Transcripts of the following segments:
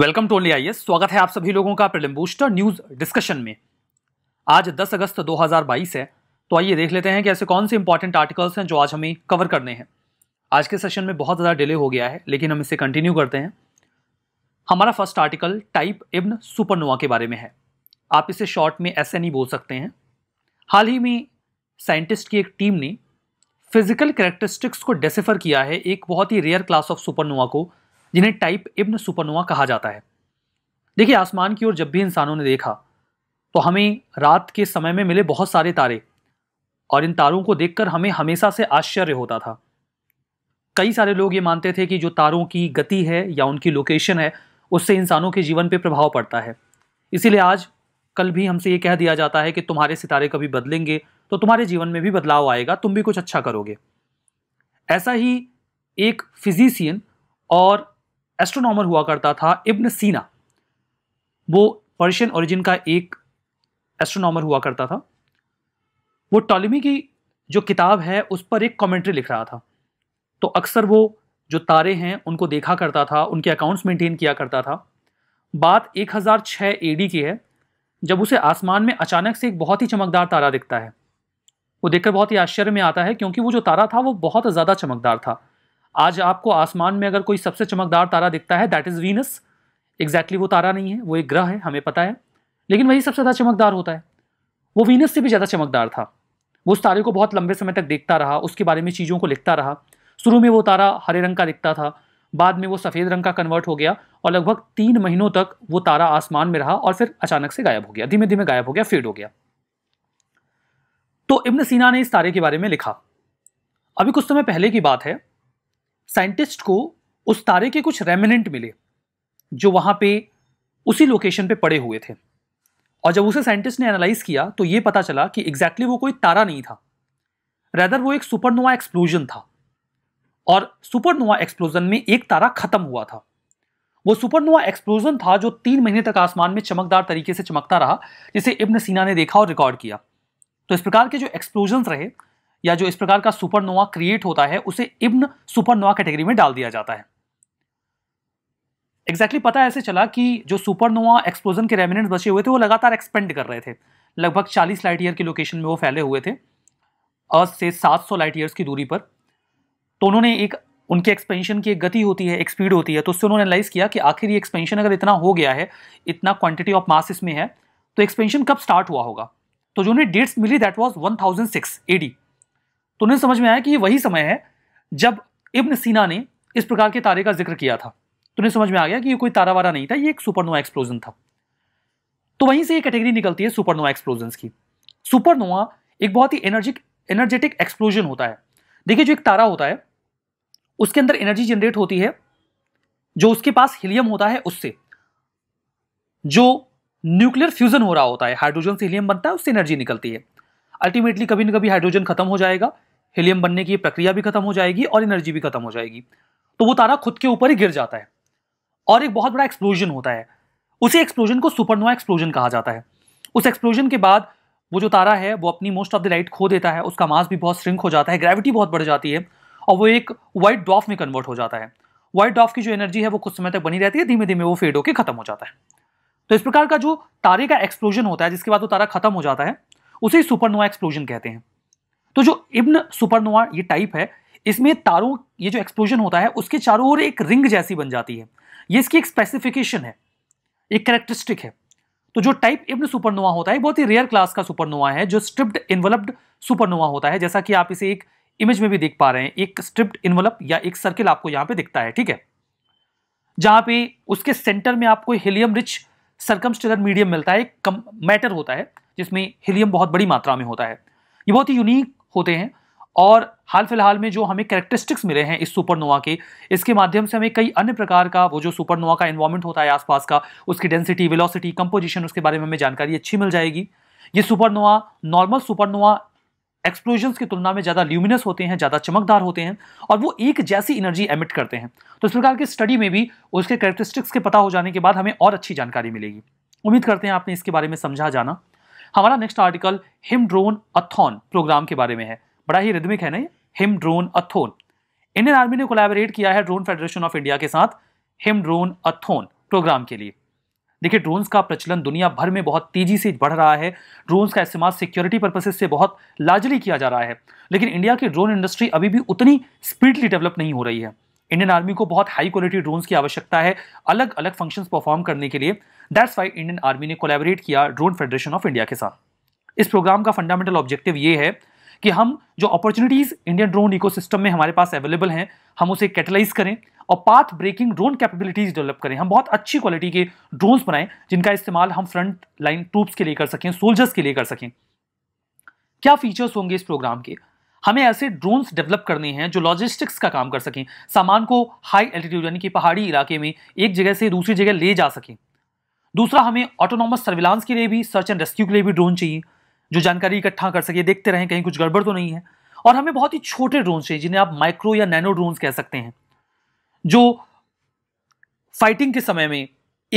welcome to only IAS स्वागत है आप सभी लोगों का प्रिलिम बूस्टर न्यूज डिस्कशन में आज 10 अगस्त 2022 है तो आइए देख लेते हैं कि ऐसे कौन से इंपॉर्टेंट आर्टिकल्स हैं जो आज हमें कवर करने हैं आज के सेशन में बहुत ज़्यादा डिले हो गया है लेकिन हम इसे कंटिन्यू करते हैं हमारा फर्स्ट आर्टिकल टाइप इब्न सुपरनोवा के बारे में है आप इसे शॉर्ट में ऐसे नहीं e बोल सकते हैं हाल ही में साइंटिस्ट की एक टीम ने फिजिकल करेक्टरिस्टिक्स को डेसिफर किया है एक बहुत ही रेयर क्लास ऑफ सुपरनोवा को जिन्हें टाइप इब्न सुपरनोवा कहा जाता है देखिए आसमान की ओर जब भी इंसानों ने देखा तो हमें रात के समय में मिले बहुत सारे तारे और इन तारों को देखकर हमें हमेशा से आश्चर्य होता था कई सारे लोग ये मानते थे कि जो तारों की गति है या उनकी लोकेशन है उससे इंसानों के जीवन पर प्रभाव पड़ता है इसीलिए आज कल भी हमसे ये कह दिया जाता है कि तुम्हारे सितारे कभी बदलेंगे तो तुम्हारे जीवन में भी बदलाव आएगा तुम भी कुछ अच्छा करोगे ऐसा ही एक फिजिशियन और एस्ट्रोनॉमर हुआ करता था इब्न सीना वो पर्शियन ओरिजिन का एक एस्ट्रोनॉमर हुआ करता था वो टॉलिमी की जो किताब है उस पर एक कमेंट्री लिख रहा था तो अक्सर वो जो तारे हैं उनको देखा करता था उनके अकाउंट्स मेंटेन किया करता था बात 1006 एडी की है जब उसे आसमान में अचानक से एक बहुत ही चमकदार तारा दिखता है वो देखकर बहुत ही आश्चर्य में आता है क्योंकि वो जो तारा था वो बहुत ज़्यादा चमकदार था आज आपको आसमान में अगर कोई सबसे चमकदार तारा दिखता है दैट इज़ वीनस एग्जैक्टली वो तारा नहीं है वो एक ग्रह है हमें पता है लेकिन वही सबसे ज़्यादा चमकदार होता है वो वीनस से भी ज़्यादा चमकदार था वो उस तारे को बहुत लंबे समय तक देखता रहा उसके बारे में चीज़ों को लिखता रहा शुरू में वो तारा हरे रंग का दिखता था बाद में वो सफ़ेद रंग का कन्वर्ट हो गया और लगभग तीन महीनों तक वो तारा आसमान में रहा और फिर अचानक से गायब हो गया धीमे धीमे गायब हो गया फेड हो गया तो इब्न सीना ने इस तारे के बारे में लिखा अभी कुछ समय पहले की बात है साइंटिस्ट को उस तारे के कुछ रेमिनेंट मिले जो वहाँ पे उसी लोकेशन पे पड़े हुए थे और जब उसे साइंटिस्ट ने एनालाइज किया तो ये पता चला कि एग्जैक्टली exactly वो कोई तारा नहीं था रैदर वो एक सुपरनोवा एक्सप्लोजन था और सुपरनोवा एक्सप्लोजन में एक तारा खत्म हुआ था वो सुपरनोवा एक्सप्लोजन था जो तीन महीने तक आसमान में चमकदार तरीके से चमकता रहा जिसे इब्न सीना ने देखा और रिकॉर्ड किया तो इस प्रकार के जो एक्सप्लोजन रहे या जो इस प्रकार का सुपरनोवा क्रिएट होता है उसे इब्न सुपरनोवा कैटेगरी में डाल दिया जाता है एग्जैक्टली exactly पता ऐसे चला कि जो सुपरनोवा एक्सप्लोजन के रेमिनेंट बचे हुए थे वो लगातार एक्सपेंड कर रहे थे लगभग 40 लाइट ईयर की लोकेशन में वो फैले हुए थे अर्थ से 700 लाइट ईयर्स की दूरी पर तो उन्होंने एक उनके एक्सपेंशन की एक गति होती है एक स्पीड होती है तो उससे उन्होंने एनालाइज किया कि आखिर ये एक्सपेंशन अगर इतना हो गया है इतना क्वांटिटी ऑफ मास इसमें है तो एक्सपेंशन कब स्टार्ट हुआ होगा तो जो उन्हें डेट्स मिली that was one thousand six AD तो उन्हें समझ में आया कि ये वही समय है जब इब्न सीना ने इस प्रकार के तारे का जिक्र किया था तो उन्हें समझ में आ गया कि ये कोई तारा वारा नहीं था ये एक सुपरनोवा एक्सप्लोजन था तो वहीं से ये कैटेगरी निकलती है सुपरनोवा एक्सप्लोजन की सुपरनोवा एक बहुत ही एनर्जिक एनर्जेटिक एक्सप्लोजन होता है देखिए जो एक तारा होता है उसके अंदर एनर्जी जनरेट होती है जो उसके पास हीलियम होता है उससे जो न्यूक्लियर फ्यूजन हो रहा होता है हाइड्रोजन से हीलियम बनता है उससे एनर्जी निकलती है अल्टीमेटली कभी ना कभी हाइड्रोजन खत्म हो जाएगा हीलियम बनने की प्रक्रिया भी खत्म हो जाएगी और एनर्जी भी खत्म हो जाएगी तो वो तारा खुद के ऊपर ही गिर जाता है और एक बहुत बड़ा एक्सप्लोजन होता है उसी एक्सप्लोजन को सुपरनोवा एक्सप्लोजन कहा जाता है उस एक्सप्लोजन के बाद वो जो तारा है वो अपनी मोस्ट ऑफ द लाइट खो देता है उसका मास भी बहुत श्रिंक हो जाता है ग्रेविटी बहुत बढ़ जाती है और वो एक वाइट डॉफ में कन्वर्ट हो जाता है वाइट डॉफ की जो एनर्जी है वो कुछ समय तक बनी रहती है धीमे धीमे वो फेड होकर खत्म हो जाता है तो इस प्रकार का जो तारे का एक्सप्लोजन होता है जिसके बाद वो तारा खत्म हो जाता है उसे सुपरनोवा एक्सप्लोजन कहते हैं तो जो इब्न सुपरनोवा ये टाइप है इसमें तारों ये जो एक्सप्लोजन होता है उसके चारों ओर एक रिंग जैसी बन जाती है ये इसकी एक स्पेसिफिकेशन है एक करेक्टरिस्टिक है तो जो टाइप इब्न सुपरनोवा होता है बहुत ही रेयर क्लास का सुपरनोवा है जो स्ट्रिप्ड इन्वलप्ड सुपरनोवा होता है जैसा कि आप इसे एक इमेज में भी देख पा रहे हैं एक स्ट्रिप्ड इन्वलप या एक सर्किल आपको यहां पर दिखता है ठीक है जहां पे उसके सेंटर में आपको हीलियम रिच सर्कमस्टेलर मीडियम मिलता है एक कम मैटर होता है जिसमें हीलियम बहुत बड़ी मात्रा में होता है ये बहुत ही यूनिक होते हैं और हाल फिलहाल में जो हमें कैरेक्टरिस्टिक्स मिले हैं इस सुपरनोवा के इसके माध्यम से हमें कई अन्य प्रकार का वो जो सुपरनोवा का इन्वायरमेंट होता है आसपास का उसकी डेंसिटी वेलोसिटी कंपोजिशन उसके बारे में हमें जानकारी अच्छी मिल जाएगी ये सुपरनोवा नॉर्मल सुपरनोवा एक्सप्लोजन्स की तुलना में ज़्यादा ल्यूमिनस होते हैं ज़्यादा चमकदार होते हैं और वो एक जैसी एनर्जी एमिट करते हैं तो इस प्रकार की स्टडी में भी उसके कैरेक्टरिस्टिक्स के पता हो जाने के बाद हमें और अच्छी जानकारी मिलेगी उम्मीद करते हैं आपने इसके बारे में समझा जाना हमारा next article Him drone athon program के बारे में है बड़ा ही रिदमिक है ना ड्रोन अथोन इंडियन आर्मी ने कोलैबोरेट किया है ड्रोन फेडरेशन ऑफ इंडिया के साथ हिम ड्रोन अथोन प्रोग्राम के लिए देखिए ड्रोन्स का प्रचलन दुनिया भर में बहुत तेजी से बढ़ रहा है ड्रोन्स का इस्तेमाल सिक्योरिटी पर्पसेज से बहुत लार्जली किया जा रहा है लेकिन इंडिया की ड्रोन इंडस्ट्री अभी भी उतनी स्पीडली डेवलप नहीं हो रही है इंडियन आर्मी को बहुत हाई क्वालिटी ड्रोन्स की आवश्यकता है अलग अलग फंक्शंस परफॉर्म करने के लिए दैट्स वाई इंडियन आर्मी ने कोलेबरेट किया ड्रोन फेडरेशन ऑफ इंडिया के साथ इस प्रोग्राम का फंडामेंटल ऑब्जेक्टिव ये है कि हम जो अपॉर्चुनिटीज़ इंडियन ड्रोन इकोसिस्टम में हमारे पास अवेलेबल हैं हम उसे कैटलाइज करें और path breaking drone capabilities develop करें हम बहुत अच्छी क्वालिटी के ड्रोन्स बनाएं जिनका इस्तेमाल हम फ्रंट लाइन ट्रूप्स के लिए कर सकें सोल्जर्स के लिए कर सकें क्या फीचर्स होंगे इस प्रोग्राम के हमें ऐसे ड्रोन्स डेवलप करने हैं जो लॉजिस्टिक्स का काम कर सकें सामान को हाई एल्टीट्यूड यानी कि पहाड़ी इलाके में एक जगह से दूसरी जगह ले जा सकें दूसरा हमें ऑटोनॉमस सर्विलांस के लिए भी सर्च एंड रेस्क्यू के लिए भी ड्रोन चाहिए जो जानकारी इकट्ठा कर सके देखते रहें कहीं कुछ गड़बड़ तो नहीं है और हमें बहुत ही छोटे ड्रोन चाहिए जिन्हें आप माइक्रो या नैनो ड्रोन कह सकते हैं जो फाइटिंग के समय में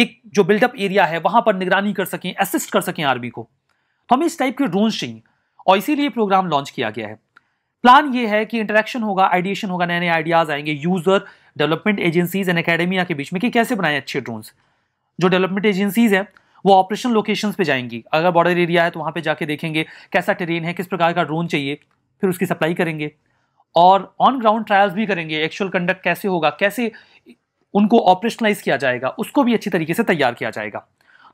एक जो बिल्डअप एरिया है वहां पर निगरानी कर सकें असिस्ट कर सकें आर्मी को तो हमें इस टाइप के ड्रोन चाहिए और इसीलिए प्रोग्राम लॉन्च किया गया है प्लान ये है कि इंटरेक्शन होगा आइडिएशन होगा नए नए आइडियाज आएंगे user development agencies and academia के बीच में कि कैसे बनाए अच्छे ड्रोन्स जो डेवलपमेंट एजेंसीज हैं वो ऑपरेशन लोकेशंस पे जाएंगी अगर बॉर्डर एरिया है तो वहाँ पे जाके देखेंगे कैसा ट्रेन है किस प्रकार का ड्रोन चाहिए फिर उसकी सप्लाई करेंगे और ऑन ग्राउंड ट्रायल्स भी करेंगे एक्चुअल कंडक्ट कैसे होगा कैसे उनको ऑपरेशनलाइज किया जाएगा उसको भी अच्छी तरीके से तैयार किया जाएगा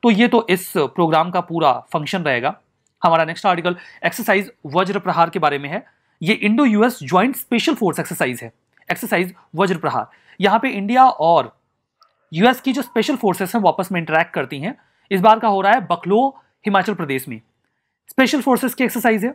तो ये तो इस प्रोग्राम का पूरा फंक्शन रहेगा हमारा नेक्स्ट आर्टिकल एक्सरसाइज वज्र प्रहार के बारे में है ये Indo US joint special force exercise है एक्सरसाइज वज्र प्रहार यहाँ पे इंडिया और यूएस की जो स्पेशल फोर्सेस हैं वापस में इंटरेक्ट करती हैं इस बार का हो रहा है बखलो हिमाचल प्रदेश में स्पेशल फोर्सेस की एक्सरसाइज है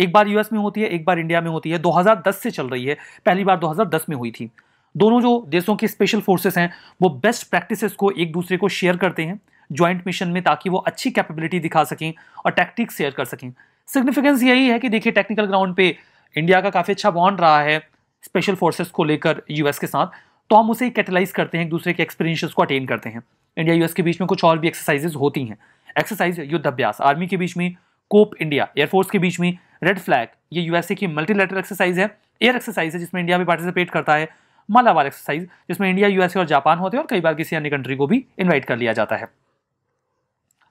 एक बार यूएस में होती है एक बार इंडिया में होती है 2010 से चल रही है पहली बार 2010 में हुई थी दोनों जो देशों की स्पेशल फोर्सेस हैं वो बेस्ट प्रैक्टिसेस को एक दूसरे को शेयर करते हैं ज्वाइंट मिशन में ताकि वो अच्छी कैपेबिलिटी दिखा सकें और टैक्टिक्स शेयर कर सकें सिग्निफिकेंस यही है कि देखिए टेक्निकल ग्राउंड पे इंडिया का काफ़ी अच्छा बॉन्ड रहा है स्पेशल फोर्सेस को लेकर यूएस के साथ तो हम उसे कैटेलाइज करते हैं एक दूसरे के एक्सपीरियंस को अटेन करते हैं इंडिया यूएस के बीच में कुछ और भी एक्सरसाइजेज होती हैं एक्सरसाइज युद्धाभ्यास आर्मी के बीच में कोप इंडिया एयरफोर्स के बीच में रेड फ्लैग ये यूएसए की मल्टीलेटरल एक्सरसाइज है एयर एक्सरसाइज है जिसमें इंडिया भी पार्टिसिपेट करता है मालावार एक्सरसाइज जिसमें इंडिया यूएसए और जापान होते हैं और कई बार किसी अन्य कंट्री को भी इन्वाइट कर लिया जाता है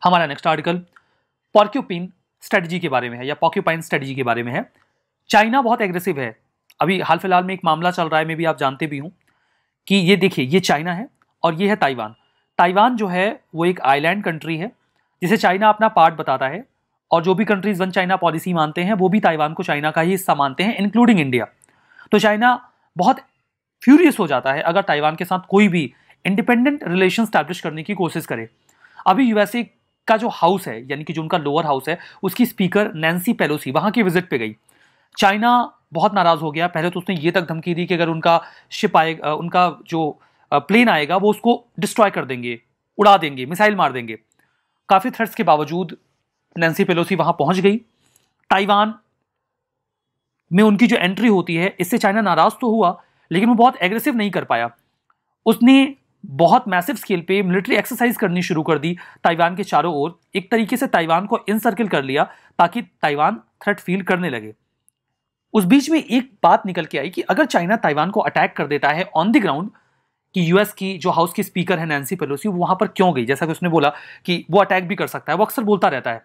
हमारा नेक्स्ट आर्टिकल पॉक्यूपिन स्ट्रेटजी के बारे में है या पॉक्यूपाइन स्ट्रेटजी के बारे में है चाइना बहुत एग्रेसिव है अभी हाल फिलहाल में एक मामला चल रहा है मैं भी आप जानते भी हूँ कि ये देखिए ये चाइना है और ये है ताइवान ताइवान जो है वो एक आइलैंड कंट्री है जिसे चाइना अपना पार्ट बताता है और जो भी कंट्रीज वन चाइना पॉलिसी मानते हैं वो भी ताइवान को चाइना का ही हिस्सा मानते हैं इंक्लूडिंग इंडिया तो चाइना बहुत फ्यूरियस हो जाता है अगर ताइवान के साथ कोई भी इंडिपेंडेंट रिलेशन स्टैब्लिश करने की कोशिश करे अभी यूएसए का जो हाउस है यानी कि जो उनका लोअर हाउस है उसकी स्पीकर नैन्सी पेलोसी वहाँ की विजिट पे गई चाइना बहुत नाराज़ हो गया पहले तो उसने ये तक धमकी दी कि अगर उनका शिप आएगा उनका जो प्लेन आएगा वो उसको डिस्ट्रॉय कर देंगे उड़ा देंगे मिसाइल मार देंगे काफ़ी थ्रेट्स के बावजूद नैन्सी पेलोसी वहाँ पहुँच गई ताइवान में उनकी जो एंट्री होती है इससे चाइना नाराज़ तो हुआ लेकिन वो बहुत एग्रेसिव नहीं कर पाया उसने बहुत मैसिव स्केल पे मिलिट्री एक्सरसाइज करनी शुरू कर दी ताइवान के चारों ओर एक तरीके से ताइवान को इनसर्किल कर लिया ताकि ताइवान थ्रेट फील करने लगे उस बीच में एक बात निकल के आई कि अगर चाइना ताइवान को अटैक कर देता है ऑन द ग्राउंड कि यूएस की जो हाउस की स्पीकर है नैन्सी पेलोसी वो वहां पर क्यों गई जैसा कि उसने बोला कि वो अटैक भी कर सकता है वो अक्सर बोलता रहता है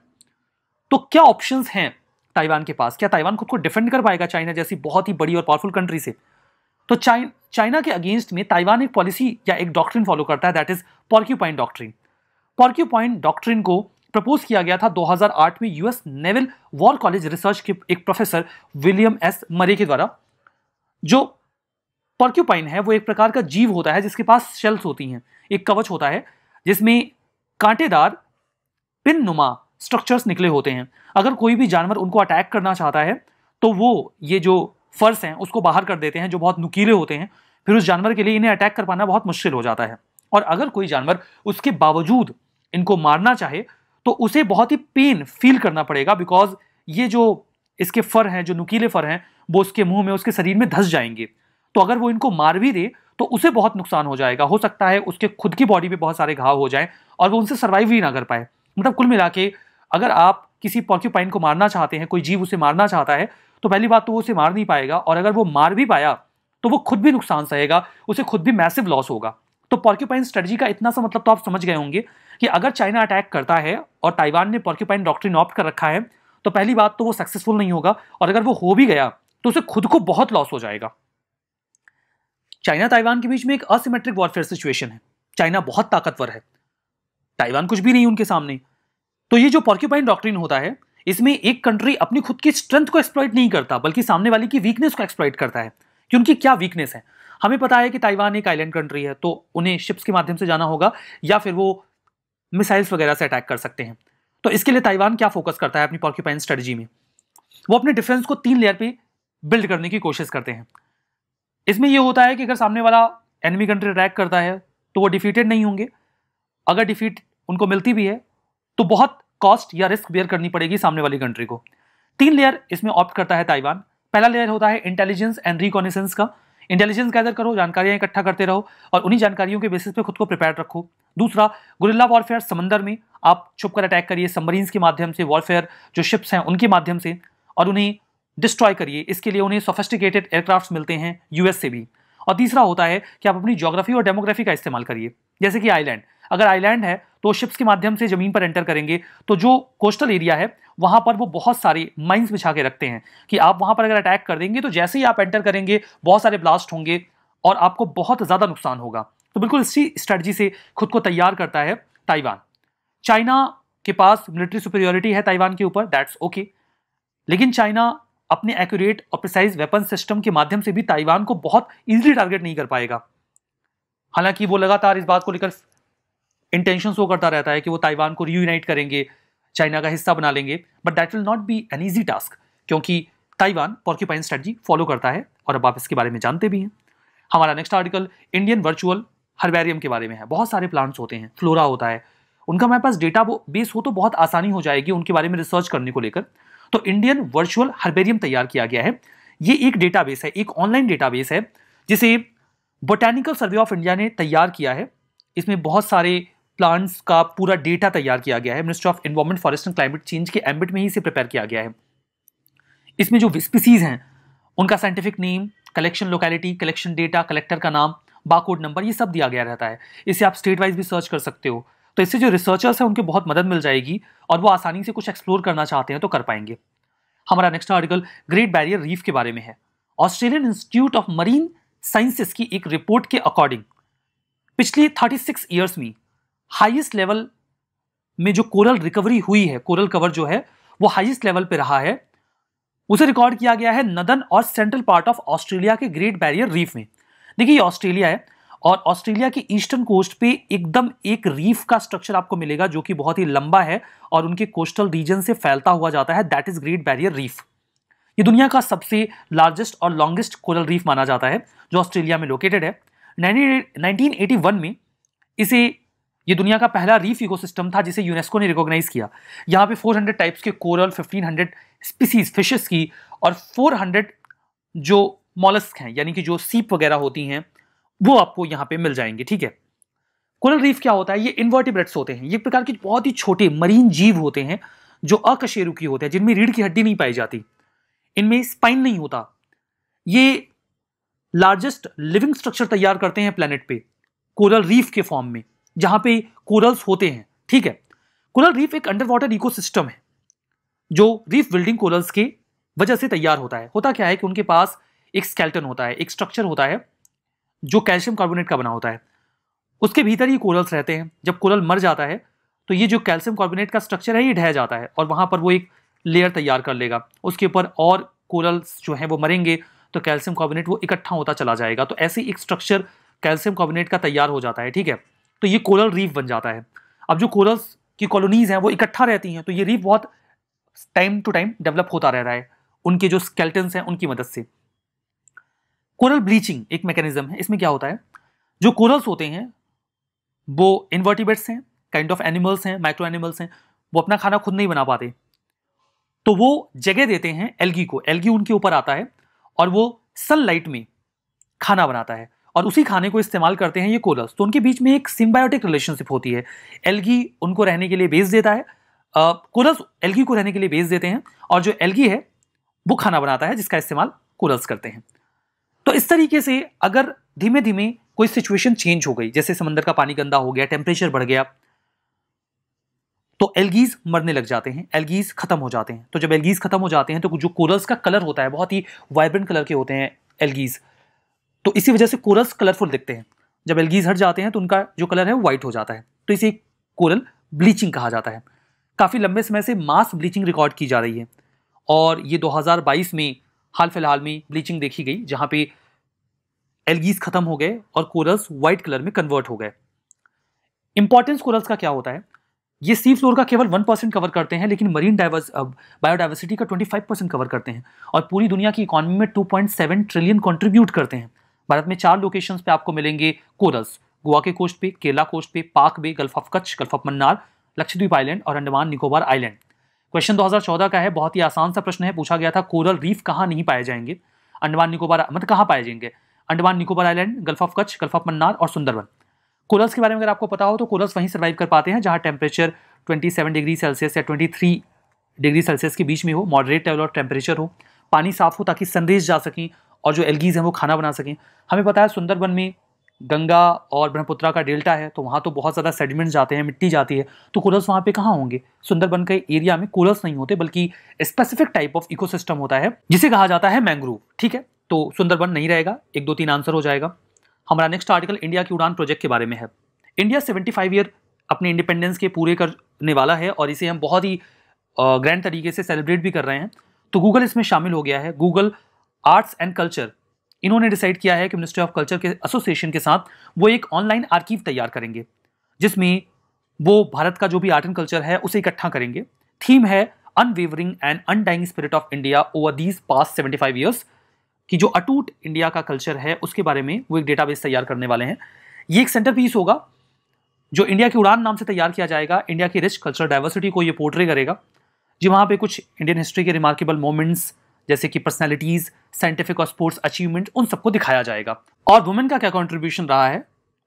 तो क्या ऑप्शन हैं ताइवान के पास क्या ताइवान खुद को डिफेंड कर पाएगा चाइना जैसी बहुत ही बड़ी और पावरफुल कंट्री से तो चाइन चाइना के अगेंस्ट में ताइवान एक पॉलिसी या एक डॉक्ट्रिन फॉलो करता है that is porcupine doctrine point doctrine को प्रपोज किया गया था 2008 में US naval war college research के एक प्रोफेसर विलियम एस मरे के द्वारा जो पर्क्यूपाइन है वो एक प्रकार का जीव होता है जिसके पास शेल्स होती हैं एक कवच होता है जिसमें कांटेदार पिन नुमा स्ट्रक्चर्स निकले होते हैं अगर कोई भी जानवर उनको अटैक करना चाहता है तो वो ये जो फर्स हैं उसको बाहर कर देते हैं जो बहुत नुकीले होते हैं फिर उस जानवर के लिए इन्हें अटैक कर पाना बहुत मुश्किल हो जाता है और अगर कोई जानवर उसके बावजूद इनको मारना चाहे तो उसे बहुत ही पेन फील करना पड़ेगा बिकॉज ये जो इसके फर हैं जो नुकीले फर हैं वो उसके मुंह में उसके शरीर में धस जाएंगे तो अगर वो इनको मार भी दे तो उसे बहुत नुकसान हो जाएगा हो सकता है उसके खुद की बॉडी में बहुत सारे घाव हो जाएं और वो उनसे सर्वाइव ही ना कर पाए मतलब कुल मिला के अगर आप किसी पॉक्यूपाइन को मारना चाहते हैं कोई जीव उसे मारना चाहता है तो पहली बात तो वो उसे मार नहीं पाएगा और अगर वो मार भी पाया तो वो खुद भी नुकसान सहेगा उसे खुद भी मैसिव लॉस होगा तो पॉर्क्यूपाइन स्ट्रेटजी का इतना सा मतलब तो आप समझ गए होंगे कि अगर चाइना अटैक करता है और ताइवान ने पॉर्क्यूपाइन डॉक्ट्रिन ऑप्ट कर रखा है तो पहली बात तो वो सक्सेसफुल नहीं होगा और अगर वो हो भी गया तो उसे खुद को बहुत लॉस हो जाएगा चाइना ताइवान के बीच में एक असिमेट्रिक वॉरफेयर सिचुएशन है चाइना बहुत ताकतवर है ताइवान कुछ भी नहीं उनके सामने तो ये जो पॉर्क्यूपाइन डॉक्ट्रिन होता है इसमें एक कंट्री अपनी खुद की स्ट्रेंथ को एक्सप्लॉइट नहीं करता बल्कि सामने वाले की वीकनेस को एक्सप्लॉइट करता है कि उनकी क्या वीकनेस है हमें पता है कि ताइवान एक आइलैंड कंट्री है तो उन्हें शिप्स के माध्यम से जाना होगा या फिर वो मिसाइल्स वगैरह से अटैक कर सकते हैं तो इसके लिए ताइवान क्या फोकस करता है अपनी पॉक्यूपाइन स्ट्रेटजी में वो अपने डिफेंस को तीन लेयर पे बिल्ड करने की कोशिश करते हैं इसमें यह होता है कि अगर सामने वाला एनिमी कंट्री अटैक करता है तो वो डिफीटेड नहीं होंगे अगर डिफीट उनको मिलती भी है तो बहुत कॉस्ट या रिस्क बेयर करनी पड़ेगी सामने वाली कंट्री को तीन लेयर इसमें ऑप्ट करता है ताइवान पहला लेयर होता है इंटेलिजेंस एंड रिकॉनिसेंस का इंटेलिजेंस गैदर करो जानकारियाँ इकट्ठा करते रहो और उन्हीं जानकारियों के बेसिस पे खुद को प्रिपेयर रखो दूसरा गुरिल्ला वॉरफेयर समंदर में आप छुपकर अटैक करिए सबमरीन्स के माध्यम से वॉरफेयर जो शिप्स हैं उनके माध्यम से और उन्हें डिस्ट्रॉय करिए इसके लिए उन्हें सोफेस्टिकेटेड एयरक्राफ्ट मिलते हैं यूएस से भी और तीसरा होता है कि आप अपनी जोग्राफी और डेमोग्राफी का इस्तेमाल करिए जैसे कि आइलैंड अगर आइलैंड है तो शिप्स के माध्यम से ज़मीन पर एंटर करेंगे तो जो कोस्टल एरिया है वहां पर वो बहुत सारे माइंस बिछा के रखते हैं कि आप वहां पर अगर अटैक कर देंगे तो जैसे ही आप एंटर करेंगे बहुत सारे ब्लास्ट होंगे और आपको बहुत ज़्यादा नुकसान होगा तो बिल्कुल इसी स्ट्रेटजी से खुद को तैयार करता है ताइवान चाइना के पास मिलिट्री सुपेरियोरिटी है ताइवान के ऊपर दैट्स ओके लेकिन चाइना अपने एक्यूरेट और प्रिसाइज वेपन सिस्टम के माध्यम से भी ताइवान को बहुत इजीली टारगेट नहीं कर पाएगा हालांकि वो लगातार इस बात को लेकर इंटेंशन शो करता रहता है कि वो ताइवान को रीयूनाइट करेंगे चाइना का हिस्सा बना लेंगे but that will not be an easy task क्योंकि ताइवान पॉर्क्यूपाइन स्ट्रेटजी फॉलो करता है और अब आप इसके बारे में जानते भी हैं हमारा next article Indian virtual herbarium के बारे में है बहुत सारे प्लांट्स होते हैं फ्लोरा होता है उनका हमारे पास डेटा बेस हो तो बहुत आसानी हो जाएगी उनके बारे में रिसर्च करने को लेकर तो इंडियन वर्चुअल हर्बेरियम तैयार किया गया है ये एक डेटा है एक ऑनलाइन डेटा है जिसे बोटैनिकल सर्वे ऑफ इंडिया ने तैयार किया है इसमें बहुत सारे प्लांट्स का पूरा डेटा तैयार किया गया है ministry of environment forest and climate change के एम्बिट में ही इसे प्रिपेयर किया गया है इसमें जो स्पीसीज हैं उनका scientific name collection locality collection data collector का नाम बाकोड नंबर ये सब दिया गया रहता है इसे आप स्टेट वाइज भी सर्च कर सकते हो तो इससे जो रिसर्चर्स हैं उनकी बहुत मदद मिल जाएगी और वो आसानी से कुछ एक्सप्लोर करना चाहते हैं तो कर पाएंगे हमारा next article great barrier reef के बारे में है Australian institute of marine sciences की एक रिपोर्ट के अकॉर्डिंग पिछले 36 ईयर्स में हाईएस्ट लेवल में जो कोरल रिकवरी हुई है कोरल कवर जो है वो हाईएस्ट लेवल पे रहा है उसे रिकॉर्ड किया गया है नदन और सेंट्रल पार्ट ऑफ ऑस्ट्रेलिया के ग्रेट बैरियर रीफ में देखिए ये ऑस्ट्रेलिया है और ऑस्ट्रेलिया के ईस्टर्न कोस्ट पे एकदम एक रीफ का स्ट्रक्चर आपको मिलेगा जो कि बहुत ही लंबा है और उनके कोस्टल रीजन से फैलता हुआ जाता है that is great barrier reef ये दुनिया का सबसे लार्जेस्ट और लॉन्गेस्ट कोरल रीफ माना जाता है जो ऑस्ट्रेलिया में लोकेटेड है नाइनटीन में इसे ये दुनिया का पहला रीफ इकोसिस्टम था जिसे यूनेस्को ने रिकॉग्नाइज किया यहाँ पे 400 टाइप्स के कोरल 1500 स्पीसीज फिशेस की और 400 जो मॉलस्क हैं यानी कि जो सीप वगैरह होती हैं वो आपको यहाँ पे मिल जाएंगे ठीक है कोरल रीफ क्या होता है ये इन्वर्टिब्रेट्स होते हैं ये प्रकार के बहुत ही छोटे मरीन जीव होते हैं जो अकशेरुकी होते हैं जिनमें रीढ़ की हड्डी नहीं पाई जाती इनमें स्पाइन नहीं होता ये लार्जेस्ट लिविंग स्ट्रक्चर तैयार करते हैं प्लानट पे कोरल रीफ के फॉर्म में जहाँ पे कोरल्स होते हैं ठीक है कोरल रीफ एक अंडर वाटर इकोसिस्टम है जो रीफ बिल्डिंग कोरल्स के वजह से तैयार होता है होता क्या है कि उनके पास एक स्केल्टन होता है एक स्ट्रक्चर होता है जो कैल्शियम कार्बोनेट का बना होता है उसके भीतर ही कोरल्स रहते हैं जब कोरल मर जाता है तो ये जो कैल्शियम कार्बोनेट का स्ट्रक्चर है ये ढह जाता है और वहाँ पर वो एक लेयर तैयार कर लेगा उसके ऊपर और कोरल्स जो हैं वो मरेंगे तो कैल्शियम कार्बोनेट वो इकट्ठा होता चला जाएगा तो ऐसे एक स्ट्रक्चर कैल्शियम कार्बोनेट का तैयार हो जाता है ठीक है तो ये कोरल रीफ बन जाता है अब जो कोरल्स की कॉलोनीज हैं वो इकट्ठा रहती हैं तो ये रीफ बहुत टाइम टू टाइम डेवलप होता रह रहा है उनके जो स्केल्टन्स हैं उनकी मदद से कोरल ब्लीचिंग एक मैकेनिज्म है इसमें क्या होता है जो कोरल्स होते हैं वो इन्वर्टिबेट्स हैं काइंड ऑफ एनिमल्स हैं माइक्रो एनिमल्स हैं वो अपना खाना खुद नहीं बना पाते तो वो जगह देते हैं एल्गी को एल्गी उनके ऊपर आता है और वो सनलाइट में खाना बनाता है और उसी खाने को इस्तेमाल करते हैं ये कोलस तो उनके बीच में एक सिम्बायोटिक रिलेशनशिप होती है एलगी उनको रहने के लिए बेच देता है कोलस एलगी को रहने के लिए बेस देते हैं और जो एलगी है वो खाना बनाता है जिसका इस्तेमाल कोलस करते हैं तो इस तरीके से अगर धीमे धीमे कोई सिचुएशन चेंज हो गई जैसे समंदर का पानी गंदा हो गया टेम्परेचर बढ़ गया तो एलगीज मरने लग जाते हैं एलगीज खत्म हो जाते हैं तो जब एलगीज खत्म हो जाते हैं तो जो कोरल्स का कलर होता है बहुत ही वाइब्रेंट कलर के होते हैं एलगीज तो इसी वजह से कोरल्स कलरफुल दिखते हैं जब एल्गीज हट जाते हैं तो उनका जो कलर है वो वाइट हो जाता है तो इसे कोरल ब्लीचिंग कहा जाता है काफ़ी लंबे समय से मास ब्लीचिंग रिकॉर्ड की जा रही है और ये 2022 में हाल फिलहाल में ब्लीचिंग देखी गई जहाँ पे एल्गीज ख़त्म हो गए और कोरल्स वाइट कलर में कन्वर्ट हो गए इंपॉर्टेंस कोरल्स का क्या होता है ये सी फ्लोर का केवल वन परसेंट कवर करते हैं लेकिन मरीन डाइवर्स बायोडाइवर्सिटी का ट्वेंटी फाइव परसेंट कवर करते हैं और पूरी दुनिया की इकॉनमी में two point seven trillion contribute करते हैं भारत में चार लोकेशंस पे आपको मिलेंगे कोरस गोवा के कोस्ट पे केरला कोस्ट पे Palk bay gulf of Kutch gulf of Mannar Lakshadweep island और अंडमान निकोबार आइलैंड क्वेश्चन 2014 का है बहुत ही आसान सा प्रश्न है पूछा गया था कोरल रीफ कहाँ नहीं पाए जाएंगे अंडमान निकोबार मतलब कहाँ पाए जाएंगे Andaman Nicobar island gulf of Kutch gulf of Mannar और सुंदरबन कोरल्स के बारे में अगर आपको पता हो तो कोरल्स वहीं सर्वाइव कर पाते हैं जहाँ टेम्परेचर ट्वेंटी डिग्री सेल्सियस या ट्वेंटी डिग्री सेल्सियस के बीच में हो मॉडरेट लेवल और टेम्परेचर हो पानी साफ हो ताकि संदेश जा सकें और जो एलगीज़ हैं वो खाना बना सकें हमें पता है सुंदरबन में गंगा और ब्रह्मपुत्रा का डेल्टा है तो वहाँ तो बहुत ज़्यादा सेडिमेंट्स जाते हैं मिट्टी जाती है तो कूलर्स वहाँ पे कहाँ होंगे सुंदरबन के एरिया में कूलर्स नहीं होते बल्कि स्पेसिफिक टाइप ऑफ इकोसिस्टम होता है जिसे कहा जाता है मैंग्रोव ठीक है तो सुंदरबन नहीं रहेगा एक दो तीन आंसर हो जाएगा हमारा नेक्स्ट आर्टिकल इंडिया की उड़ान प्रोजेक्ट के बारे में है इंडिया सेवेंटी फाइव ईयर अपने इंडिपेंडेंस के पूरे करने वाला है और इसे हम बहुत ही ग्रैंड तरीके से सेलिब्रेट भी कर रहे हैं तो गूगल इसमें शामिल हो गया है गूगल आर्ट्स एंड कल्चर इन्होंने डिसाइड किया है कि मिनिस्ट्री ऑफ कल्चर के एसोसिएशन के साथ वो एक ऑनलाइन आर्कीव तैयार करेंगे जिसमें वो भारत का जो भी आर्ट एंड कल्चर है उसे इकट्ठा करेंगे थीम है unwavering and undying spirit of India over these past seventy five years की जो अटूट इंडिया का कल्चर है उसके बारे में वो एक डेटाबेस तैयार करने वाले हैं ये एक सेंटर पीस होगा जो इंडिया की उड़ान नाम से तैयार किया जाएगा इंडिया की रिच कल्चरल डाइवर्सिटी को ये पोर्ट्रे करेगा जी वहाँ पे कुछ इंडियन हिस्ट्री के रिमार्केबल मोमेंट्स जैसे कि पर्सनैलिटीज़ साइंटिफिक और स्पोर्ट्स अचीवमेंट उन सबको दिखाया जाएगा और वुमेन का क्या कॉन्ट्रीब्यूशन रहा है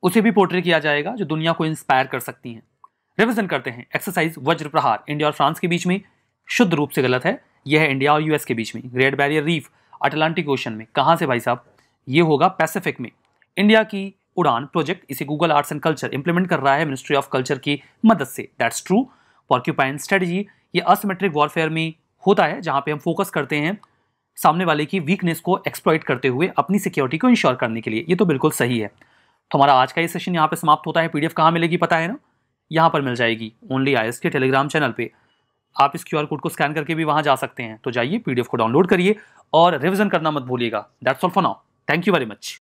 उसे भी पोर्ट्रे किया जाएगा जो दुनिया को इंस्पायर कर सकती हैं रिविजन करते हैं एक्सरसाइज वज्र प्रहार इंडिया और फ्रांस के बीच में शुद्ध रूप से गलत है यह है इंडिया और यूएस के बीच में great barrier reef Atlantic ocean में कहाँ से भाई साहब ये होगा पैसिफिक में इंडिया की उड़ान प्रोजेक्ट इसे Google arts and culture implement कर रहा है मिनिस्ट्री ऑफ कल्चर की मदद से दैट्स ट्रू पॉक्यूपाइन स्ट्रेटजी ये असमेट्रिक वॉरफेयर में होता है जहाँ पे हम फोकस करते हैं सामने वाले की वीकनेस को एक्सप्लॉइट करते हुए अपनी सिक्योरिटी को इंश्योर करने के लिए ये तो बिल्कुल सही है तो हमारा आज का ये सेशन यहाँ पे समाप्त होता है पीडीएफ कहाँ मिलेगी पता है ना यहाँ पर मिल जाएगी ओनली आई के टेलीग्राम चैनल पर आप इस क्यू कोड को स्कैन करके भी वहाँ जा सकते हैं तो जाइए पी को डाउनलोड करिए और रिविजन करना मत भूलिएगा that's all for now thank you very much